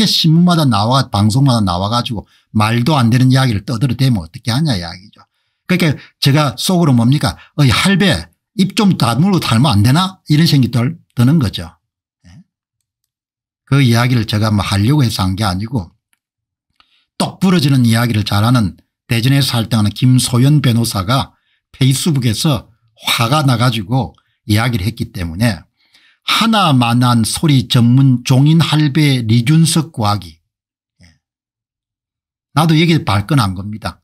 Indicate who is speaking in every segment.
Speaker 1: 어떻게 신문마다 나와 방송마다 나와가지고 말도 안 되는 이야기를 떠들어대면 어떻게 하냐 이야기죠. 그러니까 제가 속으로 뭡니까 어이 할배 입 좀 다물고 달면 안 되나 이런 생각이 덜, 드는 거죠. 예. 그 이야기를 제가 뭐 하려고 해서 한 게 아니고 똑 부러지는 이야기를 잘하는 대전에서 활동하는 김소연 변호사가 페이스북에서 화가 나가지고 이야기를 했기 때문에 하나만한 소리 전문 종인 할배 리준석 구하기. 예. 나도 여기 발끈한 겁니다.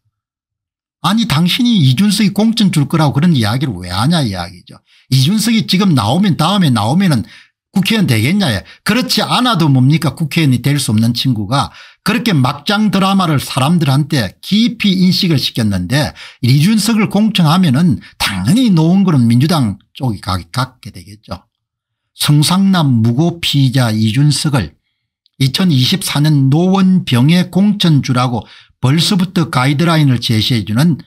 Speaker 1: 아니 당신이 이준석이 공천 줄 거라고 그런 이야기를 왜 하냐 이야기죠. 이준석이 지금 나오면 다음에 나오면 은 국회의원 되겠냐. 예. 그렇지 않아도 뭡니까 국회의원이 될 수 없는 친구가 그렇게 막장 드라마를 사람들한테 깊이 인식을 시켰는데 이준석을 공천하면 은 당연히 노은그은 민주당 쪽이 가게 되겠죠. 성상남 무고 피의자 이준석을 2024년 노원병의 공천주라고 벌써부터 가이드라인을 제시해주는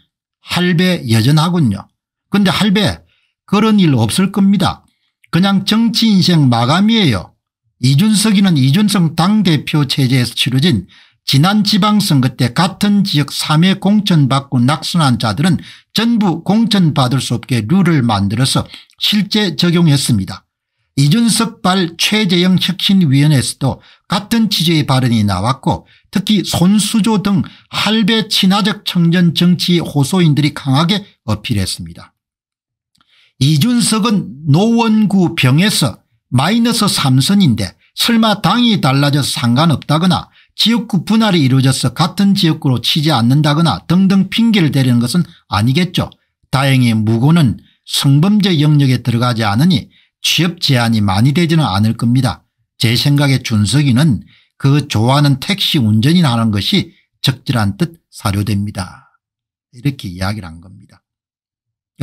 Speaker 1: 할배 여전하군요. 근데 할배 그런 일 없을 겁니다. 그냥 정치 인생 마감이에요. 이준석이는 이준석 당대표 체제에서 치러진 지난 지방선거 때 같은 지역 3회 공천받고 낙선한 자들은 전부 공천받을 수 없게 룰을 만들어서 실제 적용했습니다. 이준석 발 최재형 혁신위원회에서도 같은 취지의 발언이 나왔고 특히 손수조 등 할배 친화적 청년 정치 호소인들이 강하게 어필했습니다. 이준석은 노원구 병에서 마이너스 3선인데 설마 당이 달라져서 상관없다거나 지역구 분할이 이루어져서 같은 지역구로 치지 않는다거나 등등 핑계를 대려는 것은 아니겠죠. 다행히 무고는 성범죄 영역에 들어가지 않으니 취업 제한이 많이 되지는 않을 겁니다. 제 생각에 준석이는 그 좋아하는 택시 운전이나 하는 것이 적절한 뜻 사료됩니다. 이렇게 이야기를 한 겁니다.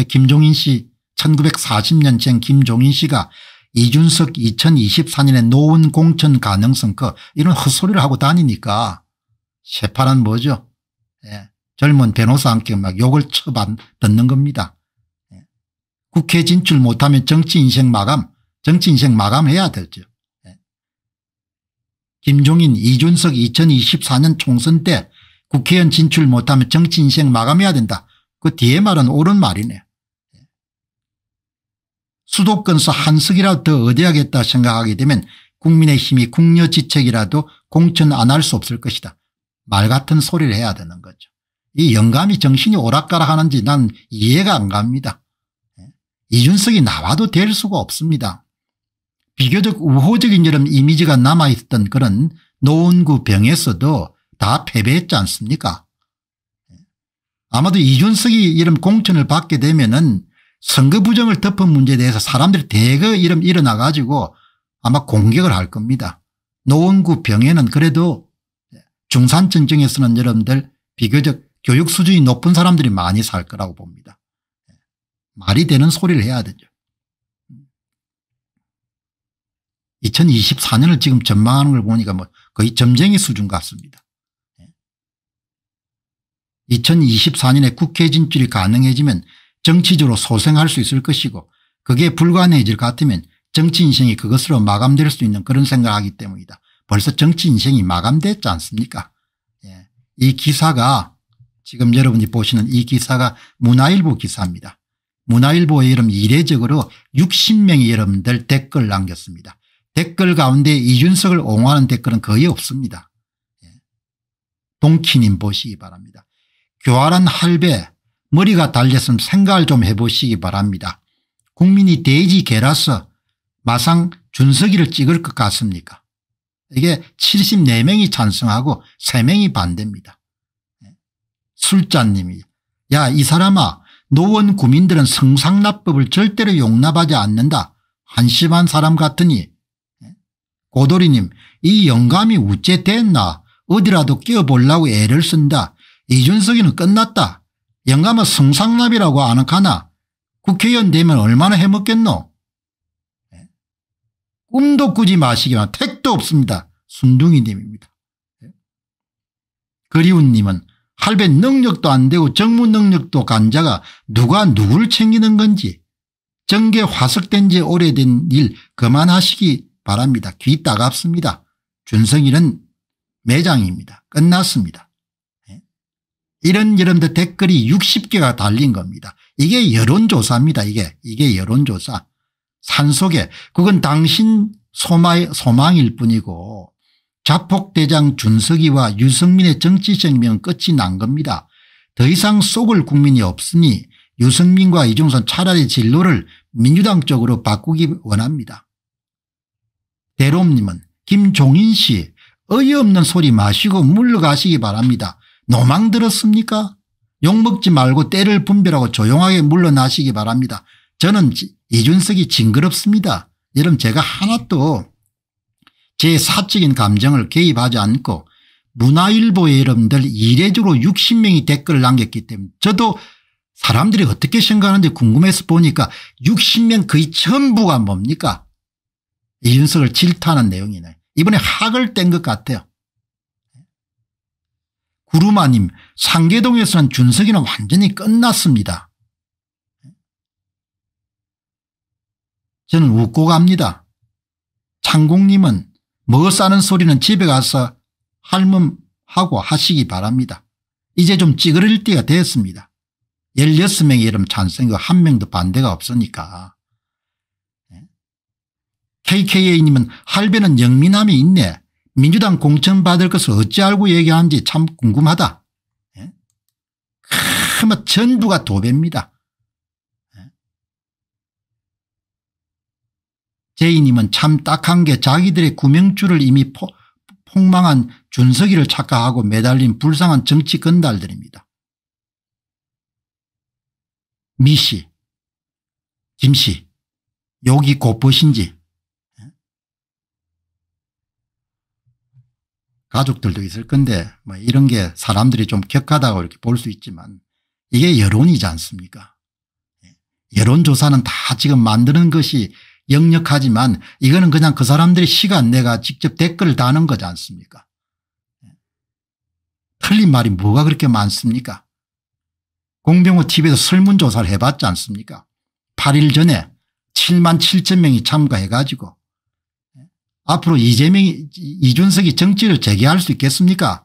Speaker 1: 김종인 씨 1940년생 김종인 씨가 이준석 2024년에 노은 공천 가능성 그 이런 헛소리를 하고 다니니까 새파란 뭐죠. 예. 젊은 변호사 함께 막 욕을 쳐받는 겁니다. 국회 진출 못하면 정치 인생 마감 정치 인생 마감해야 되죠. 예. 김종인 이준석 2024년 총선 때 국회의원 진출 못하면 정치 인생 마감해야 된다. 그 뒤에 말은 옳은 말이네. 예. 수도권서 한석이라도 더어어야겠다 생각하게 되면 국민의힘이 국녀지책이라도 공천 안 할 수 없을 것이다. 말 같은 소리를 해야 되는 거죠. 이 영감이 정신이 오락가락하는지 난 이해가 안 갑니다. 이준석이 나와도 될 수가 없습니다. 비교적 우호적인 여름 이미지가 남아있던 그런 노원구 병에서도 다 패배했지 않습니까 아마도 이준석이 이런 공천을 받게 되면 은 선거 부정을 덮은 문제에 대해서 사람들이 대거 이름 일어나 가지고 아마 공격을 할 겁니다. 노원구 병에는 그래도 중산층 중에서는 여러분들 비교적 교육 수준이 높은 사람들이 많이 살 거라고 봅니다. 말이 되는 소리를 해야 되죠. 2024년을 지금 전망하는 걸 보니까 뭐 거의 점쟁이 수준 같습니다. 2024년에 예. 국회 진출이 가능해지면 정치적으로 소생할 수 있을 것이고 그게 불가능해질 것 같으면 정치 인생이 그것으로 마감될 수 있는 그런 생각하기 때문이다. 벌써 정치 인생이 마감됐지 않습니까 예. 이 기사가 지금 여러분이 보시는 이 기사가 문화일보 기사입니다. 문화일보의 이름 이례적으로 60명이 여러분들 댓글 남겼습니다. 댓글 가운데 이준석을 옹호하는 댓글은 거의 없습니다. 예. 동키님 보시기 바랍니다. 교활한 할배 머리가 달렸으면 생각을 좀 해보시기 바랍니다. 국민이 돼지 개라서 마상 준석이를 찍을 것 같습니까 이게 74명이 찬성하고 3명이 반대입니다. 예. 술자님이 야 이 사람아 노원 구민들은 성상납법을 절대로 용납하지 않는다. 한심한 사람 같으니. 예? 고도리님 이 영감이 우째 됐나 어디라도 끼어보려고 애를 쓴다. 이준석이는 끝났다. 영감은 성상납이라고 아안 하나 국회의원 되면 얼마나 해먹겠노. 예? 꿈도 꾸지 마시기만 택도 없습니다. 순둥이님입니다. 예? 그리운님은 할배 능력도 안 되고 정무 능력도 간자가 누가 누굴 챙기는 건지 정계 화석된 지 오래된 일 그만하시기 바랍니다. 귀 따갑습니다. 준성이는 매장입니다. 끝났습니다. 예. 이런 여러분들 댓글이 60개가 달린 겁니다. 이게 여론조사입니다. 이게 이게 여론조사. 산속에 그건 당신 소마, 의 소망일 뿐이고 자폭대장 준석이와 유승민의 정치 생명은 끝이 난 겁니다. 더 이상 속을 국민이 없으니 유승민과 이종선 차라리 진로를 민주당 쪽으로 바꾸기 원합니다. 대롬님은 김종인 씨 어이없는 소리 마시고 물러가시기 바랍니다. 노망 들었습니까? 욕먹지 말고 때를 분별하고 조용하게 물러나시기 바랍니다. 저는 이준석이 징그럽습니다. 여러분 제가 하나도 제 사적인 감정을 개입하지 않고 문화일보에 여러분들 이례적으로 60명이 댓글을 남겼기 때문에 저도 사람들이 어떻게 생각하는지 궁금해서 보니까 60명 거의 전부가 뭡니까 이윤석을 질타하는 내용이네 이번에 학을 뗀 것 같아요. 구루마님 상계동에서는 준석이는 완전히 끝났습니다. 저는 웃고 갑니다. 창공님은 뭐 싸는 소리는 집에 가서 할멈하고 하시기 바랍니다. 이제 좀 찌그릴 때가 됐습니다. 16명의 이름 찬성과 한 명도 반대가 없으니까. KKA님은 네. 할배는 영미남이 있네. 민주당 공천받을 것을 어찌 알고 얘기하는지 참 궁금하다. 그뭐 네. 전부가 도배입니다. 제이님은 참 딱한 게 자기들의 구명줄을 이미 포, 폭망한 준석이를 착각하고 매달린 불쌍한 정치 건달들입니다. 미씨 김씨 여기 고보신지 가족들도 있을 건데 뭐 이런 게 사람들이 좀 격하다고 이렇게 볼 수 있지만 이게 여론이지 않습니까 예, 여론조사는 다 지금 만드는 것이 역력하지만 이거는 그냥 그 사람들의 시간 내가 직접 댓글을 다는 거지 않습니까 틀린 말이 뭐가 그렇게 많습니까 공병호 TV에서 설문조사를 해봤지 않습니까 8일 전에 7만 7천 명이 참가해가지고 예, 앞으로 이재명이 이준석이 정치를 재개할 수 있겠습니까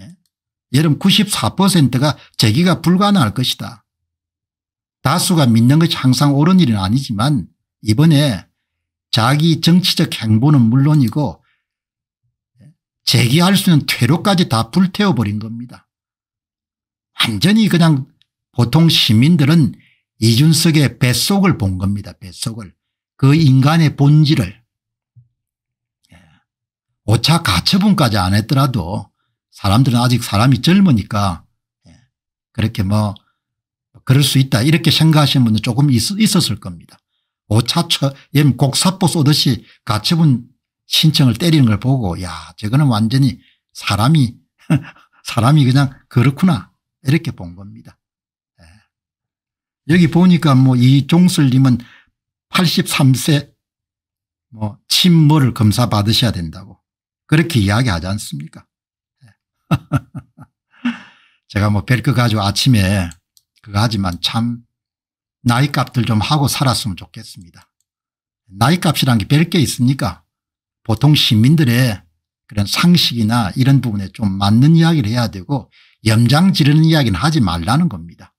Speaker 1: 예, 여름 94%가 재기가 불가능할 것이다. 다수가 믿는 것이 항상 옳은 일은 아니지만 이번에 자기 정치적 행보는 물론이고 제기할 수 있는 퇴로까지 다 불태워버린 겁니다. 완전히 그냥 보통 시민들은 이준석의 뱃속을 본 겁니다. 뱃속을. 그 인간의 본질을. 예. 오차 가처분까지 안 했더라도 사람들은 아직 사람이 젊으니까 예. 그렇게 뭐 그럴 수 있다 이렇게 생각하시는 분은 조금 있었을 겁니다. 오차처 옛 예, 뭐 곡사포 쏘듯이 가처분 신청을 때리는 걸 보고 야 저거는 완전히 사람이 사람이 그냥 그렇구나 이렇게 본 겁니다. 예. 여기 보니까 뭐 이종슬님은 83세 뭐 침모를 검사 받으셔야 된다고 그렇게 이야기하지 않습니까? 예. 제가 뭐 별거 가지고 아침에 그거 하지만 참 나이값들 좀 하고 살았으면 좋겠습니다. 나이값이란 게별 게 있습니까? 보통 시민들의 그런 상식이나 이런 부분에 좀 맞는 이야기를 해야 되고 염장 지르는 이야기는 하지 말라는 겁니다.